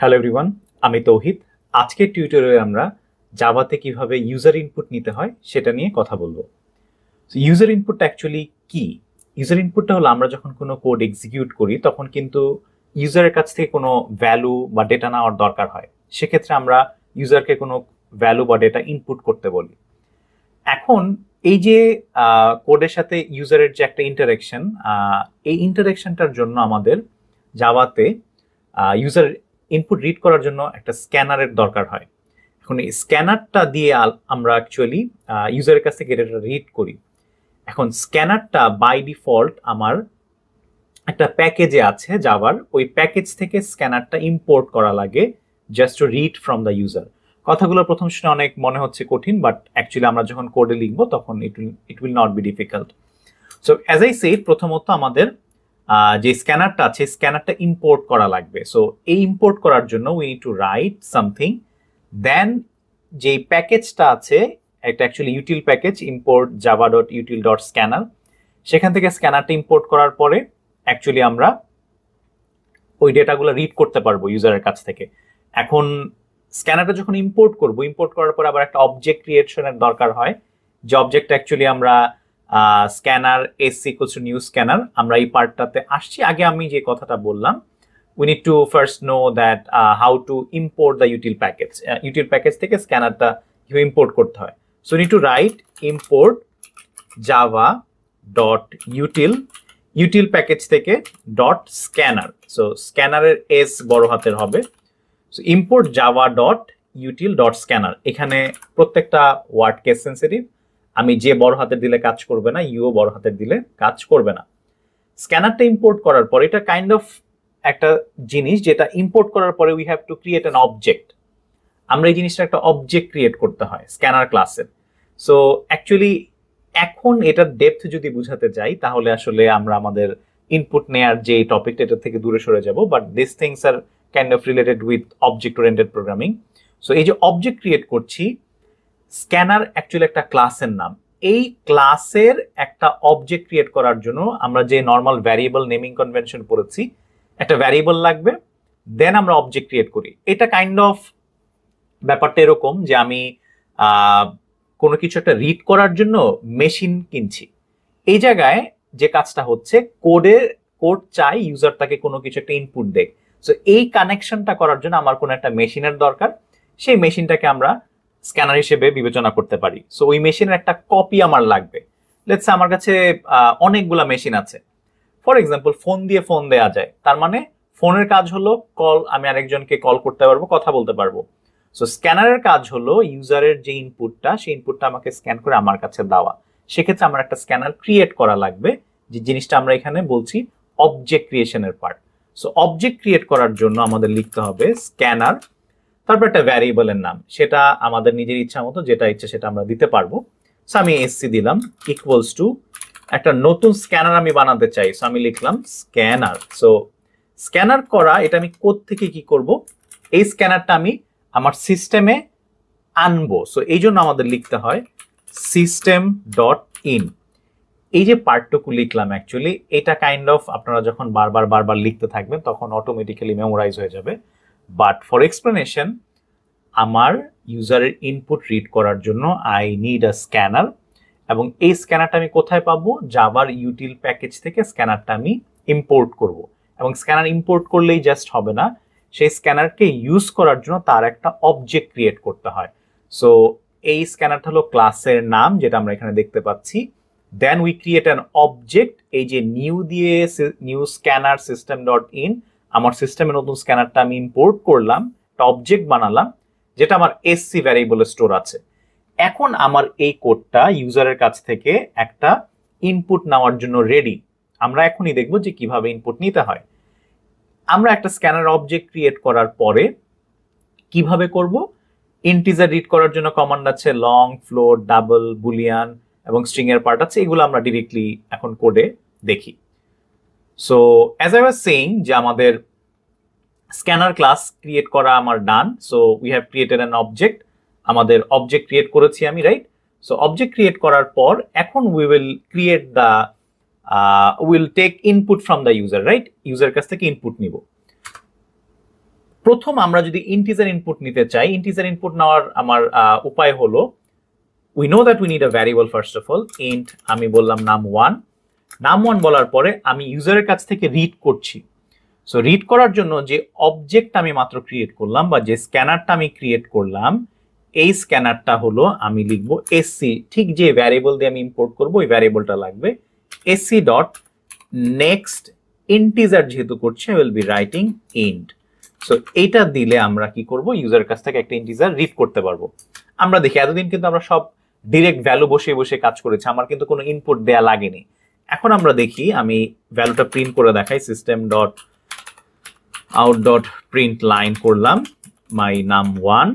hello everyone আমি তৌহিদ আজকের টিউটোরিয়ালে আমরা জাবাতে কিভাবে ইউজার ইনপুট নিতে হয় সেটা নিয়ে কথা বলবো ইউজার ইনপুটটা অ্যাকচুয়ালি কি ইউজার ইনপুটটা হলো আমরা যখন কোনো কোড এক্সিকিউট করি তখন কিন্তু ইউজারের কাছ থেকে কোনো ভ্যালু বা ডেটা নেওয়ার দরকার হয় সেক্ষেত্রে আমরা ইউজারকে কোনো ভ্যালু বা ডেটা ইনপুট করতে বলি এখন এই যে কোডের সাথে ইউজারের যে একটা ইন্টারাকশন এই ইন্টারাকশনটার জন্য আমাদের জাবাতে ইউজার ইনপুট রিড করার জন্য একটা স্ক্যানারের দরকার হয় এখন এই স্ক্যানারটা দিয়ে আমরা অ্যাকচুয়ালি ইউজারের কাছ থেকে ডেটাটা রিড করি এখন স্ক্যানারটা বাই ডিফল্ট আমার একটা প্যাকেজে আছে যাওয়ার ওই প্যাকেজ থেকে স্ক্যানারটা ইম্পোর্ট করা লাগে just to read from the user কথাগুলো প্রথম শুনে অনেক মনে হচ্ছে কঠিন বাট অ্যাকচুয়ালি আমরা যখন কোডে লিখবো তখন it will it will not be difficult so as I say প্রথমত আমাদের যে স্ক্যানারটা আছে স্ক্যানারটা ইম্পোর্ট করা লাগবে সো এই ইম্পোর্ট করার জন্য we need to write something then যে প্যাকেজটা আছে একটা actually util package import Java dot util dot scanner সেখান থেকে স্ক্যানারটা ইম্পোর্ট করার পরে অ্যাকচুয়ালি আমরা ওই ডেটাগুলো রিড করতে পারবো ইউজারের কাছ থেকে এখন স্ক্যানারটা যখন ইম্পোর্ট করবো ইম্পোর্ট করার পর আবার একটা অবজেক্ট ক্রিয়েশনের দরকার হয় যে অবজেক্টটা অ্যাকচুয়ালি আমরা স্ক্যানার এসি কিছু নিউ স্ক্যানার আমরা এই পার্টটাতে আসছি আগে আমি যে কথাটা বললাম we need to first know that how to import the util package util package থেকে স্ক্যানারটা ইম্পোর্ট করতে হয় so need to write import Java dot util util package থেকে ডট স্ক্যানার সো স্ক্যানারের এস বড় হাতের হবে so import Java dot util dot scanner এখানে প্রত্যেকটা ওয়ার্ড কেস আমি যে বড় হাতের দিলে কাজ করবে না ইউও বড় হাতের দিলে কাজ করবে না স্ক্যানারটা ইম্পোর্ট করার পর এটা কাইন্ড অফ একটা জিনিস যেটা ইম্পোর্ট করার পরে we have to create an object আমরা এই জিনিসটা একটা অবজেক্ট ক্রিয়েট করতে হয় স্ক্যানার ক্লাসের সো অ্যাকচুয়ালি এখন এটার ডেপথ যদি বুঝাতে যাই তাহলে আসলে আমরা আমাদের ইনপুট নেয়ার যে টপিকটা এটার থেকে দূরে সরে যাব but this things are kind of related with object oriented programming so এই যে অবজেক্ট ক্রিয়েট করছি স্ক্যানার অ্যাকচুয়ালি একটা ক্লাসের নাম এই ক্লাসের একটা অবজেক্ট ক্রিয়েট করার জন্য আমরা যে নর্মাল ভ্যারিয়েবল নেমিং কনভেনশন পড়েছি একটা ভ্যারিয়েবল লাগবে দেন আমরা অবজেক্ট ক্রিয়েট করি এটা কাইন্ড অফ ব্যাপারটা এরকম যে আমি কোনো কিছু একটা রিড করার জন্য মেশিন কিনছি এই জায়গায় যে কাজটা হচ্ছে কোডের কোড চাই ইউজার তাকে কোনো কিছু একটা ইনপুট দেখ সো এই কানেকশনটা করার জন্য আমার কোনো একটা মেশিনের দরকার সেই মেশিনটাকে আমরা স্ক্যানার হিসেবে বিবেচনা করতে পারি সো ওই মেশিনের একটা কপি আমার লাগবে লেটসে আমার কাছে অনেকগুলা মেশিন আছে ফর এক্সাম্পল ফোন দিয়ে ফোন দেয়া যায় তার মানে ফোনের কাজ হলো কল আমি আরেকজনকে কল করতে পারবো কথা বলতে পারবো সো স্ক্যানারের কাজ হলো ইউজারের যে ইনপুটটা সেই ইনপুটটা আমাকে স্ক্যান করে আমার কাছে দেওয়া সেক্ষেত্রে আমার একটা স্ক্যানার ক্রিয়েট করা লাগবে যে জিনিসটা আমরা এখানে বলছি অবজেক্ট ক্রিয়েশনের পার্ট সো অবজেক্ট ক্রিয়েট করার জন্য আমাদের লিখতে হবে স্ক্যানার তারপর একটা ভ্যারিয়েবলের নাম সেটা আমাদের নিজের ইচ্ছা মতো যেটা ইচ্ছে সেটা আমরা দিতে পারবো সো আমি এসসি দিলাম ইকুয়ালস টু একটা নতুন স্ক্যানার আমি বানাতে চাই সো আমি লিখলাম স্ক্যানার সো স্ক্যানার করা এটা আমি থেকে কি করব এই স্ক্যানারটা আমি আমার সিস্টেমে আনবো সো এই জন্য আমাদের লিখতে হয় সিস্টেম ডট ইন এই যে পার্টটুকু লিখলাম অ্যাকচুয়ালি এটা কাইন্ড অফ আপনারা যখন বারবার বারবার লিখতে থাকবেন তখন অটোমেটিক্যালি মেমোরাইজ হয়ে যাবে বাট ফর এক্সপ্লেনেশন আমার ইউজারের ইনপুট রিড করার জন্য আই নিড আ স্ক্যানার এবং এই স্ক্যানারটা আমি কোথায় পাবো জাভার ইউটিল প্যাকেজ থেকে স্ক্যানারটা আমি ইম্পোর্ট করব এবং স্ক্যানার ইম্পোর্ট করলেই জাস্ট হবে না সেই স্ক্যানারকে ইউজ করার জন্য তার একটা অবজেক্ট ক্রিয়েট করতে হয় সো এই স্ক্যানারটা হলো ক্লাসের নাম যেটা আমরা এখানে দেখতে পাচ্ছি then we create an object এই যে নিউ দিয়ে new scanner system dot in আমার সিস্টেমে নতুন স্ক্যানারটা আমি ইম্পোর্ট করলাম একটা অবজেক্ট বানালাম যেটা আমার এসসি ভ্যারিয়েবল স্টোর আছে এখন আমার এই কোডটা ইউজারের কাছ থেকে একটা ইনপুট নেওয়ার জন্য রেডি আমরা এখনই দেখব যে কিভাবে ইনপুট নিতে হয় আমরা একটা স্ক্যানার অবজেক্ট ক্রিয়েট করার পরে কিভাবে করব ইন্টিজার রিড করার জন্য কমান্ড আছে লং ফ্লোর ডাবল বুলিয়ান এবং স্ট্রিং এর পার্ট আছে এগুলো আমরা ডিরেক্টলি এখন কোডে দেখি so as I was saying যে আমাদের স্ক্যানার ক্লাস ক্রিয়েট করা আমার done so we have created an object আমাদের অবজেক্ট ক্রিয়েট করেছি আমি রাইট সো অবজেক্ট ক্রিয়েট করার পর এখন we will create the will take input from the user right user কাছ থেকে ইনপুট নিব প্রথম আমরা যদি ইন্টিজার ইনপুট নিতে চাই ইন্টিজার ইনপুট নেওয়ার আমার uh, উপায় হলো we know that we need a variable first of all int আমি বললাম নাম ওয়ান নাম ওয়ান বলার পরে আমি ইউজারের কাছ থেকে রিড করছি সো রিড করার জন্য যে অবজেক্ট আমি মাত্র ক্রিয়েট করলাম বা যে স্ক্যানারটা আমি ক্রিয়েট করলাম এই স্ক্যানারটা হলো আমি লিখবো এসসি ঠিক যে ভ্যারিয়েবল দিয়ে আমি ইম্পোর্ট করবো ওই ভ্যারিয়েবলটা লাগবে এসসি ডট নেক্সট ইন্টিজার যেহেতু করছে will be writing int so এইটা দিলে আমরা কি করব ইউজার কাছ থেকে একটা ইন্টিজার রিড করতে পারবো আমরা দেখি এতদিন কিন্তু আমরা সব ডিরেক্ট ভ্যালু বসে বসে কাজ করেছি আমার কিন্তু কোনো ইনপুট দেয়া লাগেনি এখন আমরা দেখি আমি ভ্যালুটা প্রিন্ট করে দেখাই system dot out dot print line করলাম মাই নাম ওয়ান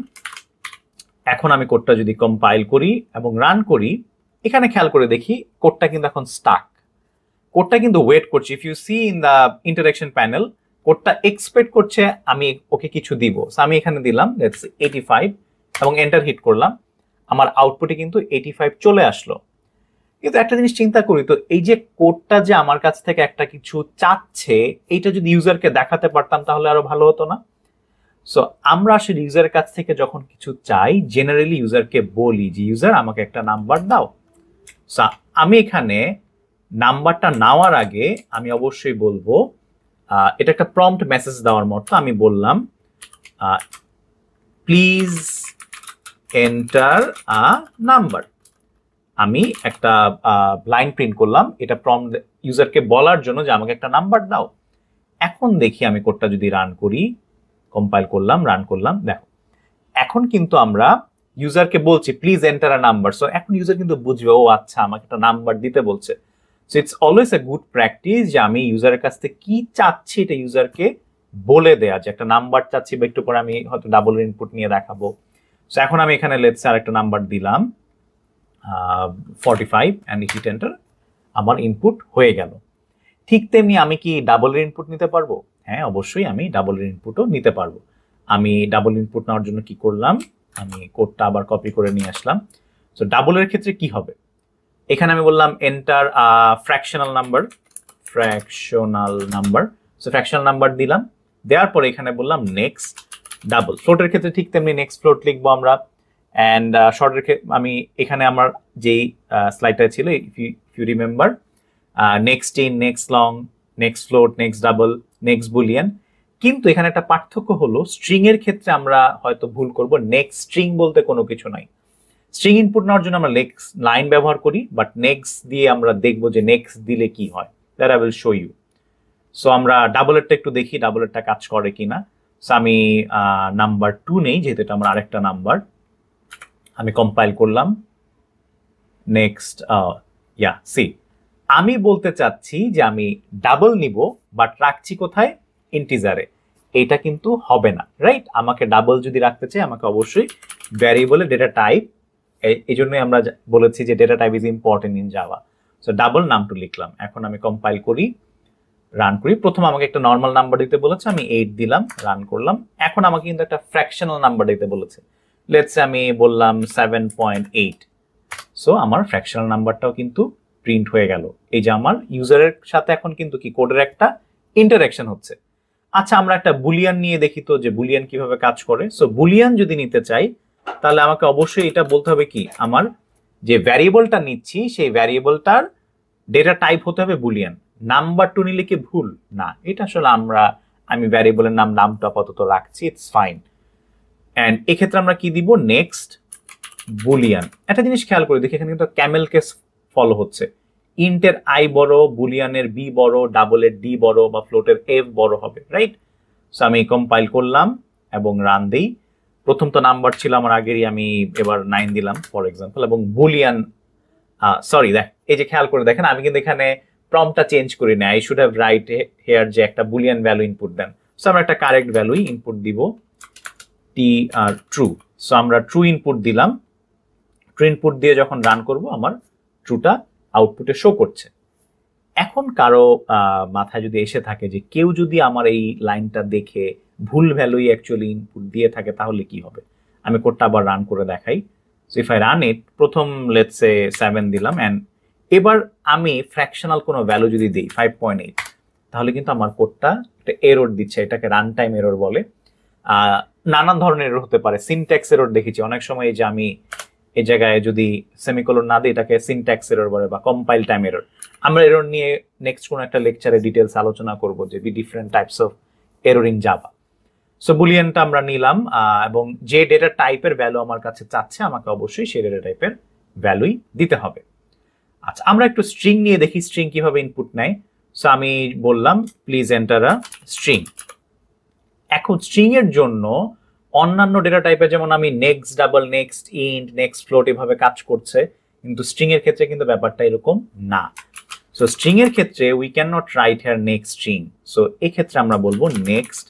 এখন আমি কোডটা যদি কম্পাইল করি এবং রান করি এখানে খেয়াল করে দেখি কোডটা কিন্তু এখন স্টাক কোডটা কিন্তু ওয়েট করছে if you see in the interaction panel কোডটা এক্সপেক্ট করছে আমি ওকে কিছু দিব আমি এখানে দিলাম দ্যাটস এইটি ফাইভ এবং এন্টার হিট করলাম আমার আউটপুটে কিন্তু এইটি ফাইভ চলে আসলো কিন্তু একটা জিনিস চিন্তা করি তো এই যে কোডটা যে আমার কাছ থেকে একটা কিছু চাচ্ছে এইটা যদি ইউজারকে দেখাতে পারতাম তাহলে আরো ভালো হতো না সো আমরা আসলে ইউজারের কাছ থেকে যখন কিছু চাই জেনারেলি ইউজারকে বলি যে ইউজার আমাকে একটা নাম্বার দাও সো আমি এখানে নাম্বারটা নেওয়ার আগে আমি অবশ্যই বলবো এটা একটা প্রম্পট মেসেজ দেওয়ার মতো আমি বললাম প্লিজ এন্টার আ নাম্বার আমি একটা লাইন প্রিন্ট করলাম এটা প্রম ইউজারকে বলার জন্য যে আমাকে একটা নাম্বার দাও এখন দেখি আমি কোডটা যদি রান করি কম্পাইল করলাম রান করলাম দেখো এখন কিন্তু আমরা ইউজারকে বলছি please enter a number so এখন ইউজার কিন্তু বুঝবে ও আচ্ছা আমাকে একটা নাম্বার দিতে বলছে so it's always a good practice যে আমি ইউজারের কাছ থেকে কি চাচ্ছি এটা ইউজারকে বলে দেয়া যে একটা নাম্বার চাচ্ছি বা একটু পরে আমি হয়তো ডাবল ইনপুট নিয়ে দেখাবো সো এখন আমি এখানে লেটসে আর একটা নাম্বার দিলাম forty five and hit enter আমার ইনপুট হয়ে গেল ঠিক তেমনি আমি কি ডাবল ইনপুট নিতে পারবো হ্যাঁ অবশ্যই আমি ডাবল ইনপুটও নিতে পারবো আমি ডাবল ইনপুট নেওয়ার জন্য কি করলাম আমি কোডটা আবার কপি করে নিয়ে আসলাম সো ডাবলের ক্ষেত্রে কি হবে এখানে আমি বললাম enter fractional number fractional number so fractional number দিলাম দেওয়ার পরে এখানে বললাম নেক্সট ডাবল ফ্লোটের ক্ষেত্রে ঠিক তেমনি নেক্সট ফ্লোট লিখবো আমরা অ্যান্ড শর্ট রেখে আমি এখানে আমার যেই স্লাইডটা uh, ছিল if you if you remember next in next long next float next double next boolean কিন্তু এখানে একটা পার্থক্য হলো স্ট্রিং এর ক্ষেত্রে আমরা হয়তো ভুল করব নেক্সট স্ট্রিং বলতে কোনো কিছু নাই স্ট্রিং ইনপুট নেওয়ার জন্য আমরা নেক্সট লাইন ব্যবহার করি বাট নেক্সট দিয়ে আমরা দেখব যে নেক্সট দিলে কি হয় that I will show you so আমরা ডাবলেরটা একটু দেখি ডাবলেরটা কাজ করে কি না সো আমি নাম্বার uh, টু নেই যেহেতু এটা আমার আরেকটা নাম্বার আমি কম্পাইল করলাম নেক্সট ইয়া সি আমি বলতে চাচ্ছি যে আমি ডাবল নিব বাট রাখছি কোথায় ইন্টিজারে এটা কিন্তু হবে না রাইট আমাকে ডাবল যদি রাখতে চাই আমাকে অবশ্যই ভ্যারিয়েবলে ডেটা টাইপ এই জন্যই আমরা বলেছি যে data type is important in যাওয়া সো ডাবল নামটু লিখলাম এখন আমি কম্পাইল করি রান করি প্রথম আমাকে একটা নর্মাল নাম্বার দিতে বলেছে আমি এইট দিলাম রান করলাম এখন আমাকে কিন্তু একটা ফ্র্যাকশনাল নাম্বার দিতে বলেছে লেটসে আমি বললাম সেভেন পয়েন্ট এইট সো আমার ফ্র্যাকশনাল নাম্বারটাও কিন্তু প্রিন্ট হয়ে গেল এই যে আমার ইউজারের সাথে এখন কিন্তু কি কোডের একটা ইন্টারাকশন হচ্ছে আচ্ছা আমরা একটা বুলিয়ান নিয়ে দেখি তো যে বুলিয়ান কিভাবে কাজ করে সো বুলিয়ান যদি নিতে চাই তাহলে আমাকে অবশ্যই এটা বলতে হবে কি আমার যে ভ্যারিয়েবলটা নিচ্ছি সেই ভ্যারিয়েবলটার ডেটা টাইপ হতে হবে বুলিয়ান নাম্বার টু নিলে কি ভুল না এটা আসলে আমরা আমি ভ্যারিয়েবলের নাম নামটা আপাতত রাখছি ইটস ফাইন অ্যান্ড এক্ষেত্রে আমরা কি দিব নেক্সট বুলিয়ান একটা জিনিস খেয়াল করে দেখি এখানে কিন্তু ক্যামেল কেস ফলো হচ্ছে ইন্টের আই বড় বুলিয়ানের বি বড় ডাবলের ডি বড় বা ফ্লোটের এফ বড় হবে রাইট সো আমি কম্পাইল করলাম এবং রান দিই প্রথম তো নাম্বার ছিল আমার আগেরই আমি এবার নাইন দিলাম ফর এক্সাম্পল এবং বুলিয়ান সরি দেখ এই যে খেয়াল করে দেখেন আমি কিন্তু এখানে প্রমটা চেঞ্জ করি না I should have write here যে একটা boolean value input then so আমরা একটা কারেক্ট ভ্যালুই ইনপুট দিব টি আর ট্রু সো আমরা ট্রু ইনপুট দিলাম ট্রু ইনপুট দিয়ে যখন রান করব আমার ট্রুটা আউটপুটে শো করছে এখন কারো মাথায় যদি এসে থাকে যে কেউ যদি আমার এই লাইনটা দেখে ভুল ভ্যালুই অ্যাকচুয়ালি ইনপুট দিয়ে থাকে তাহলে কি হবে আমি কোডটা আবার রান করে দেখাই so if I run it প্রথম লেটসে সেভেন দিলাম অ্যান্ড এবার আমি ফ্র্যাকশনাল কোনো ভ্যালু যদি দিই ফাইভ পয়েন্ট এইট তাহলে কিন্তু আমার কোডটা একটা এরোর দিচ্ছে এটাকে রান টাইম এরোর বলে নানান ধরনের হতে পারে সিনট্যাক্স এরর দেখেছি অনেক সময় যে আমি এই জায়গায় যদি সেমিকোলন না দিই এটাকে সিনট্যাক্স এরর বলে বা কম্পাইল টাইম এরর আমরা এরর নিয়ে নেক্সট কোনো একটা লেকচারে ডিটেলস আলোচনা করব যে be different types of error in Java so বুলিয়ানটা আমরা নিলাম এবং যে ডেটা টাইপের ভ্যালু আমার কাছে চাচ্ছে আমাকে অবশ্যই সেই ডেটা টাইপের ভ্যালুই দিতে হবে আচ্ছা আমরা একটু স্ট্রিং নিয়ে দেখি স্ট্রিং কিভাবে ইনপুট নেয় সো আমি বললাম প্লিজ এন্টার আ স্ট্রিং এখন স্ট্রিং এর জন্য অন্যান্য ডেটা টাইপে যেমন আমি next double next int next float এভাবে কাজ করছে কিন্তু স্ট্রিং এর ক্ষেত্রে কিন্তু ব্যাপারটা এরকম না সো স্ট্রিং এর ক্ষেত্রে we can not write here next string so এক্ষেত্রে আমরা বলবো নেক্সট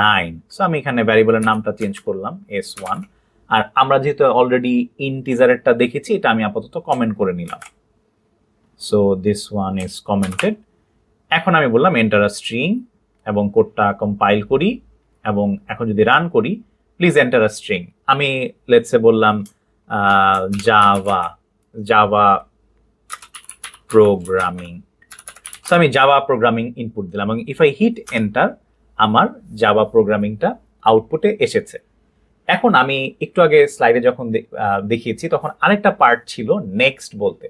লাইন সো আমি এখানে ভ্যারিয়েবলের নামটা চেঞ্জ করলাম এস ওয়ান আর আমরা যেহেতু অলরেডি ইন্টিজারেরটা দেখেছি এটা আমি আপাতত কমেন্ট করে নিলাম so this one is commented এখন আমি বললাম এন্টার আ স্ট্রিং এবং কোডটা কম্পাইল করি এবং এখন যদি রান করি প্লিজ এন্টার আ স্ট্রিং আমি লেটসে বললাম জাভা জাভা প্রোগ্রামিং সো আমি জাভা প্রোগ্রামিং ইনপুট দিলাম এবং ইফ আই হিট এন্টার আমার জাভা প্রোগ্রামিংটা আউটপুটে এসেছে এখন আমি একটু আগে স্লাইডে যখন দেখিয়েছি তখন আরেকটা পার্ট ছিল নেক্সট বলতে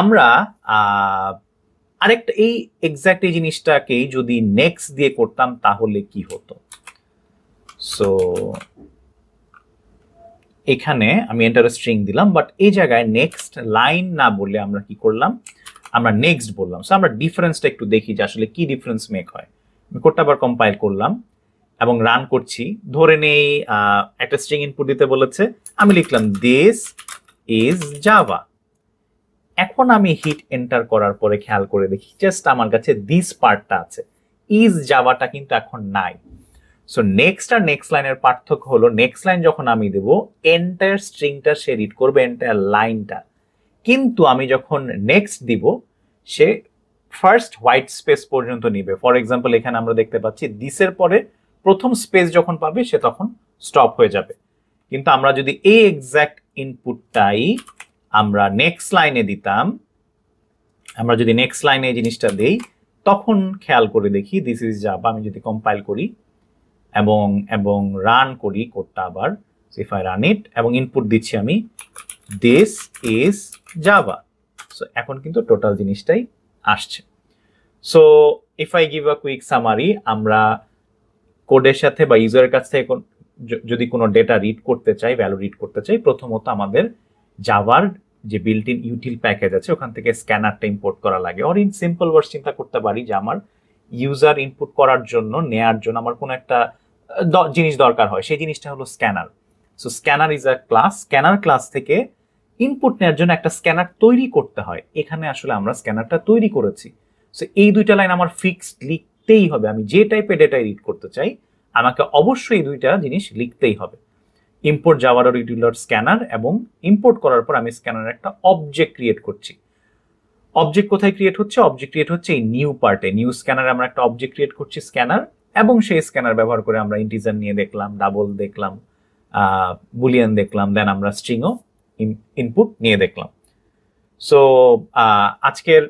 আমরা আরেকটা এই এক্স্যাক্ট এই জিনিসটাকে যদি নেক্সট দিয়ে করতাম তাহলে কি হতো সো এখানে আমি এন্টার স্ট্রিং দিলাম বাট এই জায়গায় নেক্সট লাইন না বলে আমরা কি করলাম আমরা নেক্সট বললাম সো আমরা ডিফারেন্সটা একটু দেখি যে আসলে কি ডিফারেন্স মেক হয় আমি কোডটা আবার কম্পাইল করলাম এবং রান করছি ধরে নেই একটা স্ট্রিং ইনপুট দিতে বলেছে আমি লিখলাম দিস ইজ জাভা এখন আমি হিট এন্টার করার পরে খেয়াল করে দেখি জাস্ট আমার কাছে দিস পার্টটা আছে ইজ যাওয়াটা কিন্তু এখন নাই সো নেক্সট আর নেক্সট লাইনের পার্থক্য হলো নেক্সট লাইন যখন আমি দেব এন্টায়ার স্ট্রিংটা সে রিড করবে এন্টায়ার লাইনটা কিন্তু আমি যখন নেক্সট দিব সে ফার্স্ট হোয়াইট স্পেস পর্যন্ত নিবে ফর এক্সাম্পল এখানে আমরা দেখতে পাচ্ছি দিসের পরে প্রথম স্পেস যখন পাবে সে তখন স্টপ হয়ে যাবে কিন্তু আমরা যদি এই এক্স্যাক্ট ইনপুটটাই আমরা নেক্সট লাইনে দিতাম আমরা যদি নেক্সট লাইনে এই জিনিসটা দেই তখন খেয়াল করে দেখি দিস ইজ জাভা আমি যদি কম্পাইল করি এবং এবং রান করি কোডটা আবার ইফ আই রান ইট এবং ইনপুট দিচ্ছি আমি দিস ইজ জাভা সো এখন কিন্তু টোটাল জিনিসটাই আসছে so if I give a quick summary আমরা কোডের সাথে বা ইউজারের কাছ থেকে যদি কোনো ডেটা রিড করতে চাই ভ্যালু রিড করতে চাই প্রথমত আমাদের জাভার যে বিল্ট ইন ইউটিল প্যাকেজ আছে ওখান থেকে স্ক্যানারটা ইম্পোর্ট করা লাগে অর ইন সিম্পল ওয়ার্ড চিন্তা করতে পারি যে আমার ইউজার ইনপুট করার জন্য নেয়ার জন্য আমার কোনো একটা জিনিস দরকার হয় সেই জিনিসটা হলো scanner so scanner is a class scanner class থেকে ইনপুট নেওয়ার জন্য একটা স্ক্যানার তৈরি করতে হয় এখানে আসলে আমরা স্ক্যানারটা তৈরি করেছি সো এই দুইটা লাইন আমার ফিক্সড লিখতেই হবে আমি যে টাইপের ডেটা রিড করতে চাই আমাকে অবশ্যই এই দুইটা জিনিস লিখতেই হবে ইম্পোর্ট যাওয়ারও রেগুলার স্ক্যানার এবং ইম্পোর্ট করার পর আমি স্ক্যানার একটা অবজেক্ট ক্রিয়েট করছি অবজেক্ট কোথায় ক্রিয়েট হচ্ছে অবজেক্ট ক্রিয়েট হচ্ছে এই নিউ পার্টে নিউ স্ক্যানারে আমরা একটা অবজেক্ট ক্রিয়েট করছি স্ক্যানার এবং সেই স্ক্যানার ব্যবহার করে আমরা ইন্টিজার নিয়ে দেখলাম ডাবল দেখলাম বুলিয়ান দেখলাম দেন আমরা স্ট্রিংও ইনপুট নিয়ে দেখলাম সো আজকের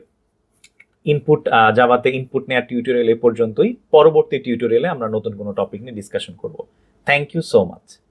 ইনপুট যাওয়াতে ইনপুট নেওয়ার টিউটোরিয়াল এ পর্যন্তই পরবর্তী টিউটোরিয়ালে আমরা নতুন কোনো টপিক নিয়ে ডিসকাশন করব থ্যাংক ইউ সো মাচ